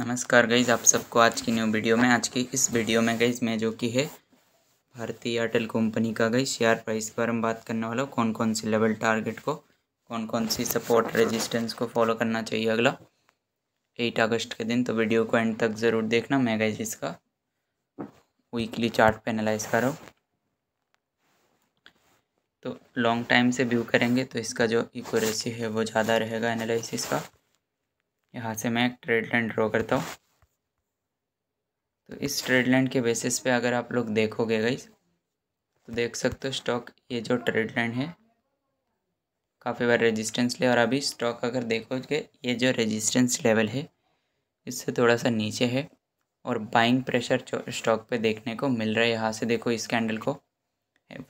नमस्कार गईज़ आप सबको आज की न्यू वीडियो में आज की इस वीडियो में गईज़ मैं जो कि है भारतीय एयरटेल कंपनी का गई शेयर प्राइस के बारे में बात करने वाला हूँ कौन कौन सी लेवल टारगेट को कौन कौन सी सपोर्ट रेजिस्टेंस को फॉलो करना चाहिए अगला एट अगस्त के दिन तो वीडियो को एंड तक ज़रूर देखना मैं गई इसका वीकली चार्ट एनालाइज कर रहा हूँ तो लॉन्ग टाइम से व्यू करेंगे तो इसका जो इकोरेसी है वो ज़्यादा रहेगा एनालिसिस का यहाँ से मैं एक ट्रेड लाइन ड्रॉ करता हूँ तो इस ट्रेड लाइन के बेसिस पे अगर आप लोग देखोगे गई तो देख सकते हो स्टॉक ये जो ट्रेड लाइन है काफ़ी बार रेजिस्टेंस ले और अभी स्टॉक अगर देखोगे ये जो रेजिस्टेंस लेवल है इससे थोड़ा सा नीचे है और बाइंग प्रेशर स्टॉक पे देखने को मिल रहा है यहाँ से देखो इस कैंडल को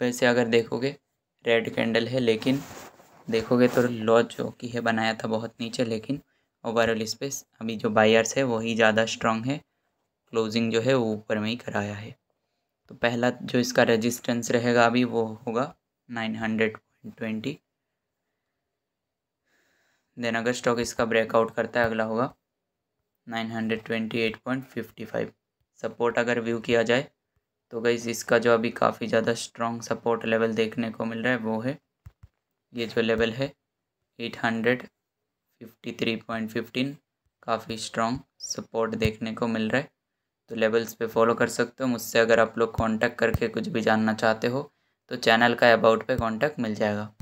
वैसे अगर देखोगे रेड कैंडल है लेकिन देखोगे तो लॉ जो की है बनाया था बहुत नीचे लेकिन ओवरऑल स्पेस अभी जो बायर्स है वही ज़्यादा स्ट्रांग है क्लोजिंग जो है वो ऊपर में ही कराया है तो पहला जो इसका रेजिस्टेंस रहेगा अभी वो होगा nine hundred point twenty then अगर स्टॉक इसका ब्रेकआउट करता है अगला होगा nine hundred twenty eight point fifty five support अगर व्यू किया जाए तो गई इसका जो अभी काफ़ी ज़्यादा स्ट्रॉन्ग सपोर्ट लेवल देखने को मिल रहा है वो है ये जो लेवल है eight hundred fifty three point fifteen काफ़ी स्ट्रॉन्ग सपोर्ट देखने को मिल रहा है तो लेवल्स पे फॉलो कर सकते हो मुझसे अगर आप लोग कांटेक्ट करके कुछ भी जानना चाहते हो तो चैनल का अबाउट पे कांटेक्ट मिल जाएगा